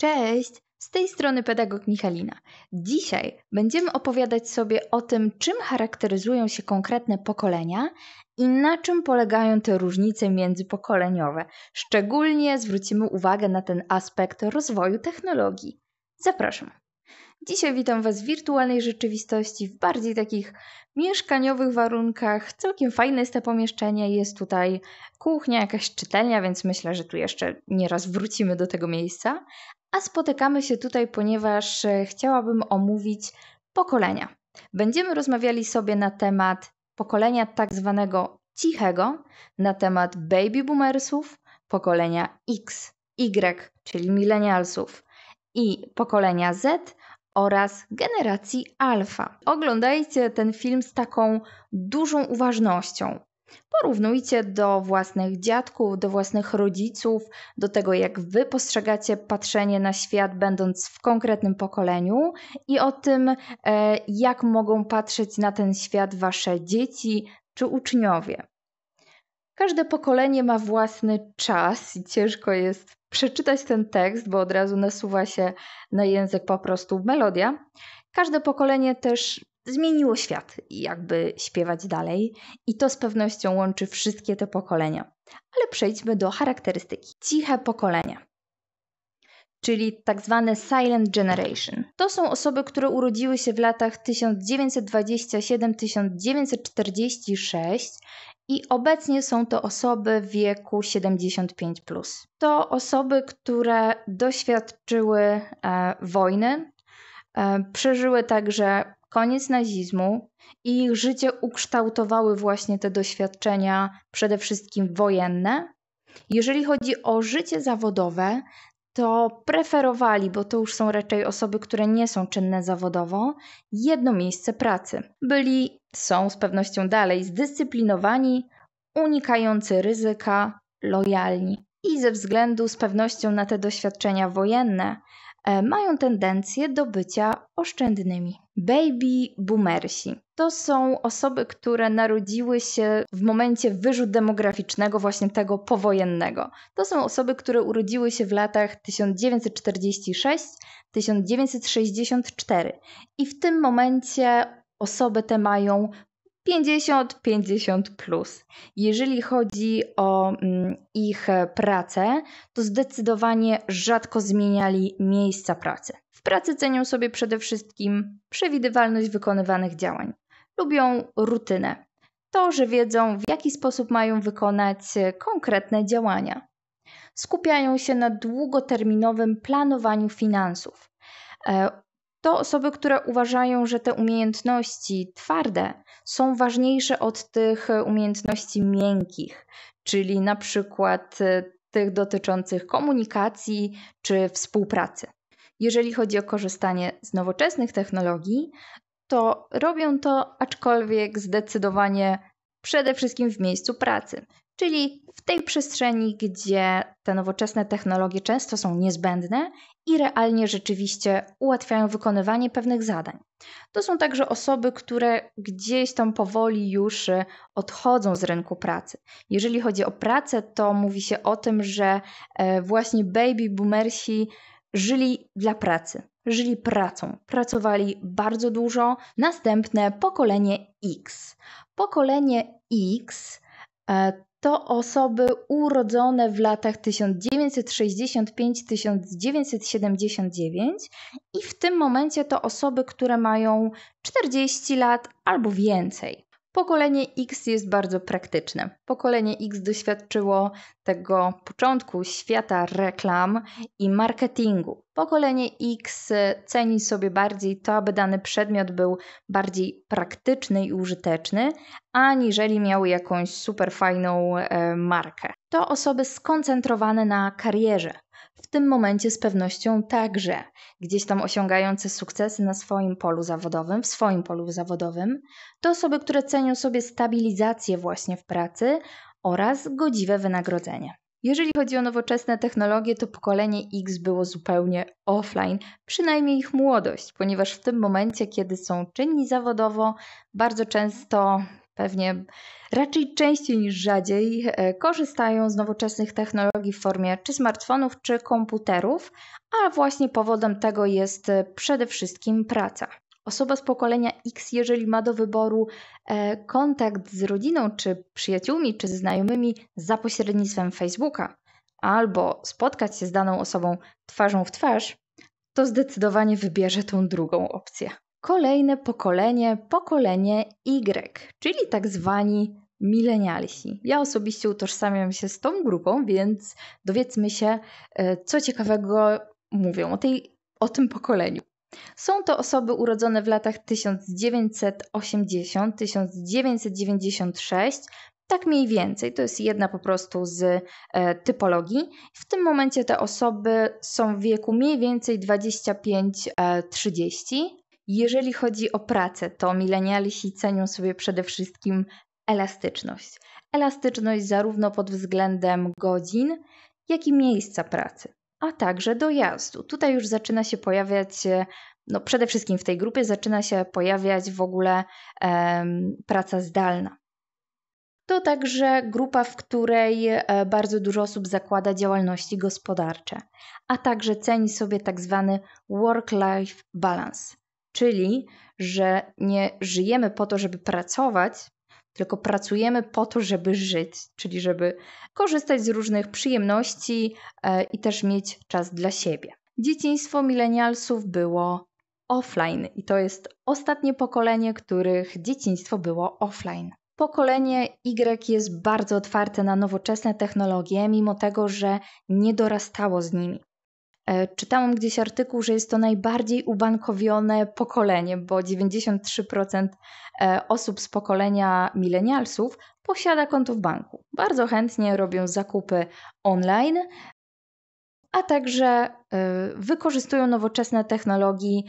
Cześć! Z tej strony pedagog Michalina. Dzisiaj będziemy opowiadać sobie o tym, czym charakteryzują się konkretne pokolenia i na czym polegają te różnice międzypokoleniowe. Szczególnie zwrócimy uwagę na ten aspekt rozwoju technologii. Zapraszam. Dzisiaj witam Was w wirtualnej rzeczywistości, w bardziej takich mieszkaniowych warunkach. Całkiem fajne jest to pomieszczenie, jest tutaj kuchnia, jakaś czytelnia, więc myślę, że tu jeszcze nieraz wrócimy do tego miejsca a spotykamy się tutaj, ponieważ e, chciałabym omówić pokolenia. Będziemy rozmawiali sobie na temat pokolenia tak zwanego cichego, na temat baby boomersów, pokolenia X, Y, czyli milenialsów i pokolenia Z oraz generacji alfa. Oglądajcie ten film z taką dużą uważnością. Porównujcie do własnych dziadków, do własnych rodziców, do tego, jak wy postrzegacie patrzenie na świat, będąc w konkretnym pokoleniu, i o tym, e, jak mogą patrzeć na ten świat wasze dzieci czy uczniowie. Każde pokolenie ma własny czas i ciężko jest przeczytać ten tekst, bo od razu nasuwa się na język po prostu melodia. Każde pokolenie też zmieniło świat jakby śpiewać dalej, i to z pewnością łączy wszystkie te pokolenia. Ale przejdźmy do charakterystyki. Ciche pokolenie czyli tak zwane Silent Generation. To są osoby, które urodziły się w latach 1927-1946 i obecnie są to osoby w wieku 75. Plus. To osoby, które doświadczyły e, wojny, e, przeżyły także koniec nazizmu i ich życie ukształtowały właśnie te doświadczenia, przede wszystkim wojenne. Jeżeli chodzi o życie zawodowe, to preferowali, bo to już są raczej osoby, które nie są czynne zawodowo, jedno miejsce pracy. Byli, są z pewnością dalej, zdyscyplinowani, unikający ryzyka, lojalni. I ze względu z pewnością na te doświadczenia wojenne, E, mają tendencję do bycia oszczędnymi. Baby boomersi to są osoby, które narodziły się w momencie wyżu demograficznego, właśnie tego powojennego. To są osoby, które urodziły się w latach 1946-1964 i w tym momencie osoby te mają 50-50 plus. Jeżeli chodzi o mm, ich pracę, to zdecydowanie rzadko zmieniali miejsca pracy. W pracy cenią sobie przede wszystkim przewidywalność wykonywanych działań. Lubią rutynę. To, że wiedzą, w jaki sposób mają wykonać konkretne działania. Skupiają się na długoterminowym planowaniu finansów e, to osoby, które uważają, że te umiejętności twarde są ważniejsze od tych umiejętności miękkich, czyli na przykład e, tych dotyczących komunikacji czy współpracy. Jeżeli chodzi o korzystanie z nowoczesnych technologii, to robią to aczkolwiek zdecydowanie przede wszystkim w miejscu pracy, czyli w tej przestrzeni, gdzie te nowoczesne technologie często są niezbędne i realnie rzeczywiście ułatwiają wykonywanie pewnych zadań. To są także osoby, które gdzieś tam powoli już y, odchodzą z rynku pracy. Jeżeli chodzi o pracę, to mówi się o tym, że e, właśnie baby boomersi żyli dla pracy, żyli pracą, pracowali bardzo dużo. Następne pokolenie X. Pokolenie X e, to osoby urodzone w latach 1965-1979 i w tym momencie to osoby, które mają 40 lat albo więcej. Pokolenie X jest bardzo praktyczne. Pokolenie X doświadczyło tego początku świata reklam i marketingu. Pokolenie X ceni sobie bardziej to, aby dany przedmiot był bardziej praktyczny i użyteczny, aniżeli miał jakąś super fajną e, markę. To osoby skoncentrowane na karierze, w tym momencie z pewnością także gdzieś tam osiągające sukcesy na swoim polu zawodowym, w swoim polu zawodowym, to osoby, które cenią sobie stabilizację właśnie w pracy oraz godziwe wynagrodzenie. Jeżeli chodzi o nowoczesne technologie, to pokolenie X było zupełnie offline, przynajmniej ich młodość, ponieważ w tym momencie, kiedy są czynni zawodowo, bardzo często pewnie raczej częściej niż rzadziej e, korzystają z nowoczesnych technologii w formie czy smartfonów, czy komputerów, a właśnie powodem tego jest e, przede wszystkim praca. Osoba z pokolenia X, jeżeli ma do wyboru e, kontakt z rodziną, czy przyjaciółmi, czy znajomymi za pośrednictwem Facebooka, albo spotkać się z daną osobą twarzą w twarz, to zdecydowanie wybierze tą drugą opcję kolejne pokolenie, pokolenie Y, czyli tak zwani milenialsi. Ja osobiście utożsamiam się z tą grupą, więc dowiedzmy się, e, co ciekawego mówią o, tej, o tym pokoleniu. Są to osoby urodzone w latach 1980-1996, tak mniej więcej, to jest jedna po prostu z e, typologii. W tym momencie te osoby są w wieku mniej więcej 25-30, jeżeli chodzi o pracę, to milenialiści cenią sobie przede wszystkim elastyczność. Elastyczność zarówno pod względem godzin, jak i miejsca pracy, a także dojazdu. Tutaj już zaczyna się pojawiać, no przede wszystkim w tej grupie zaczyna się pojawiać w ogóle praca zdalna. To także grupa, w której e, bardzo dużo osób zakłada działalności gospodarcze, a także ceni sobie tak zwany work-life balance, czyli że nie żyjemy po to, żeby pracować, tylko pracujemy po to, żeby żyć, czyli żeby korzystać z różnych przyjemności e, i też mieć czas dla siebie. Dzieciństwo milenialsów było offline i to jest ostatnie pokolenie, których dzieciństwo było offline. Pokolenie Y jest bardzo otwarte na nowoczesne technologie, mimo tego, że nie dorastało z nimi. E, czytałam gdzieś artykuł, że jest to najbardziej ubankowione pokolenie, bo 93% e, osób z pokolenia milenialsów posiada konto w banku. Bardzo chętnie robią zakupy online, a także e, wykorzystują nowoczesne technologie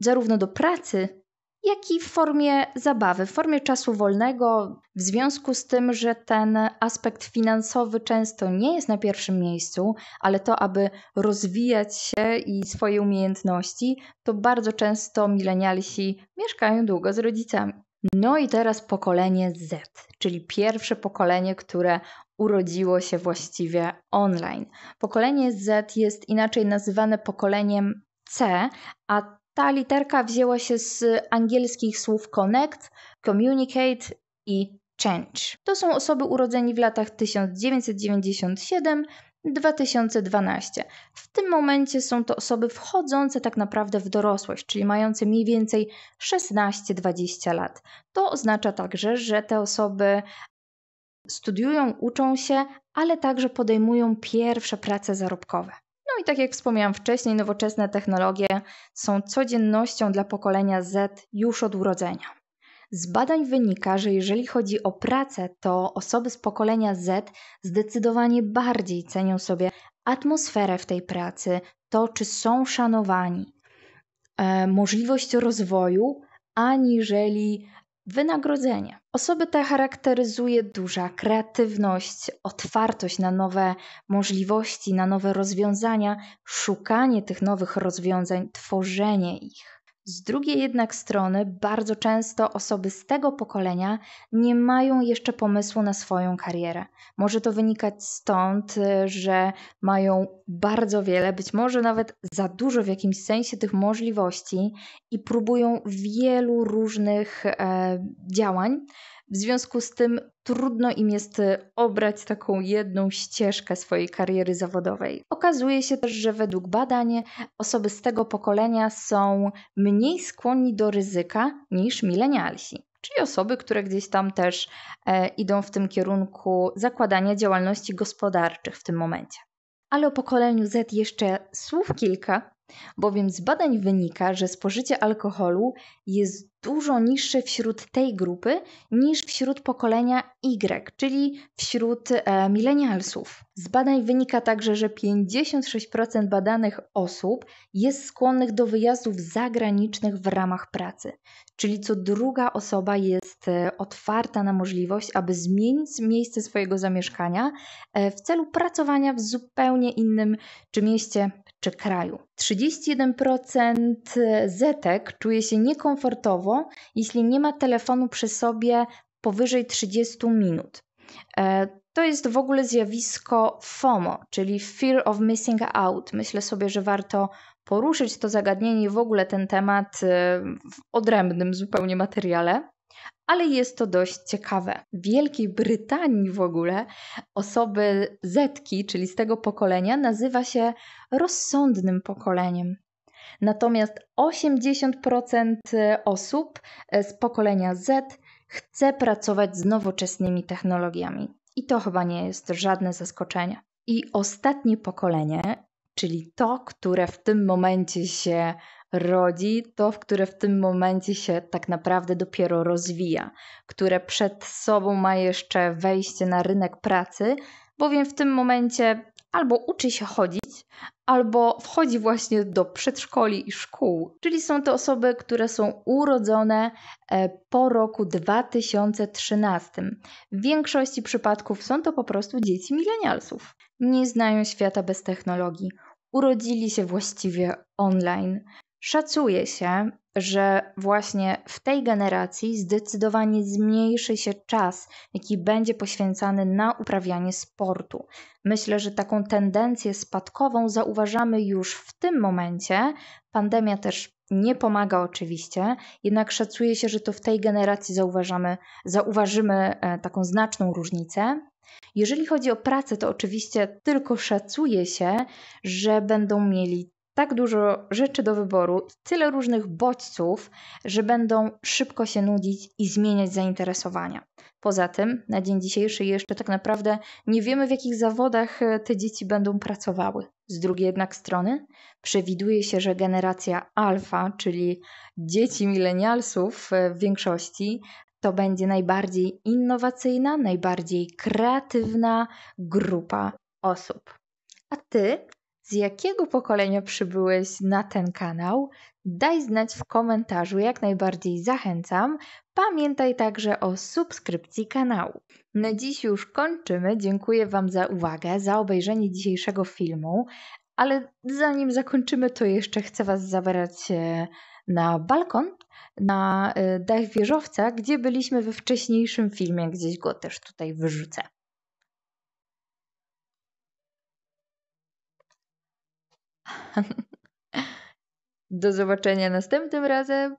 zarówno do pracy, jak i w formie zabawy, w formie czasu wolnego, w związku z tym, że ten aspekt finansowy często nie jest na pierwszym miejscu, ale to, aby rozwijać się i swoje umiejętności, to bardzo często milenialsi mieszkają długo z rodzicami. No i teraz pokolenie Z, czyli pierwsze pokolenie, które urodziło się właściwie online. Pokolenie Z jest inaczej nazywane pokoleniem C, a ta literka wzięła się z angielskich słów connect, communicate i change. To są osoby urodzeni w latach 1997 2012. W tym momencie są to osoby wchodzące tak naprawdę w dorosłość, czyli mające mniej więcej 16-20 lat. To oznacza także, że te osoby studiują, uczą się, ale także podejmują pierwsze prace zarobkowe. No i tak jak wspomniałam wcześniej, nowoczesne technologie są codziennością dla pokolenia Z już od urodzenia. Z badań wynika, że jeżeli chodzi o pracę, to osoby z pokolenia Z zdecydowanie bardziej cenią sobie atmosferę w tej pracy, to czy są szanowani, e, możliwość rozwoju, aniżeli Wynagrodzenie. Osoby te charakteryzuje duża kreatywność, otwartość na nowe możliwości, na nowe rozwiązania, szukanie tych nowych rozwiązań, tworzenie ich. Z drugiej jednak strony, bardzo często osoby z tego pokolenia nie mają jeszcze pomysłu na swoją karierę. Może to wynikać stąd, y, że mają bardzo wiele, być może nawet za dużo w jakimś sensie tych możliwości i próbują wielu różnych e, działań w związku z tym trudno im jest y, obrać taką jedną ścieżkę swojej kariery zawodowej. Okazuje się też, że według badań osoby z tego pokolenia są mniej skłonni do ryzyka niż milenialsi czyli osoby, które gdzieś tam też e, idą w tym kierunku zakładania działalności gospodarczych w tym momencie. Ale o pokoleniu Z jeszcze słów kilka, bowiem z badań wynika, że spożycie alkoholu jest dużo niższe wśród tej grupy niż wśród pokolenia Y, czyli wśród e, milenialsów. Z badań wynika także, że 56% badanych osób jest skłonnych do wyjazdów zagranicznych w ramach pracy, czyli co druga osoba jest e, otwarta na możliwość, aby zmienić miejsce swojego zamieszkania e, w celu pracowania w zupełnie innym czy mieście czy kraju. 31% e, Zetek czuje się niekomfortowo, jeśli nie ma telefonu przy sobie powyżej 30 minut. E, to jest w ogóle zjawisko FOMO, czyli Fear of Missing Out. Myślę sobie, że warto poruszyć to zagadnienie i w ogóle ten temat e, w odrębnym zupełnie materiale ale jest to dość ciekawe. W Wielkiej Brytanii w ogóle osoby Zetki, czyli z tego pokolenia, nazywa się rozsądnym pokoleniem. Natomiast 80% e, osób e, z pokolenia Z chce pracować z nowoczesnymi technologiami. I to chyba nie jest żadne zaskoczenie. I ostatnie pokolenie, czyli to, które w tym momencie się rodzi to, w które w tym momencie się tak naprawdę dopiero rozwija, które przed sobą ma jeszcze wejście na rynek pracy, bowiem w tym momencie albo uczy się chodzić, albo wchodzi właśnie do przedszkoli i szkół. Czyli są to osoby, które są urodzone e, po roku 2013. W większości przypadków są to po prostu dzieci milenialsów. Nie znają świata bez technologii. Urodzili się właściwie online. Szacuje się, że właśnie w tej generacji zdecydowanie zmniejszy się czas, jaki będzie poświęcany na uprawianie sportu. Myślę, że taką tendencję spadkową zauważamy już w tym momencie. Pandemia też nie pomaga oczywiście, jednak szacuje się, że to w tej generacji zauważamy, zauważymy e, taką znaczną różnicę. Jeżeli chodzi o pracę, to oczywiście tylko szacuje się, że będą mieli tak dużo rzeczy do wyboru, tyle różnych bodźców, że będą szybko się nudzić i zmieniać zainteresowania. Poza tym, na dzień dzisiejszy jeszcze tak naprawdę nie wiemy, w jakich zawodach e, te dzieci będą pracowały. Z drugiej jednak strony przewiduje się, że generacja alfa, czyli dzieci milenialsów e, w większości, to będzie najbardziej innowacyjna, najbardziej kreatywna grupa osób. A ty z jakiego pokolenia przybyłeś na ten kanał, daj znać w komentarzu, jak najbardziej zachęcam. Pamiętaj także o subskrypcji kanału. Na dziś już kończymy. Dziękuję Wam za uwagę, za obejrzenie dzisiejszego filmu. Ale zanim zakończymy, to jeszcze chcę Was zabrać e, na balkon, na e, dach wieżowca, gdzie byliśmy we wcześniejszym filmie. Gdzieś go też tutaj wyrzucę. Do zobaczenia następnym razem.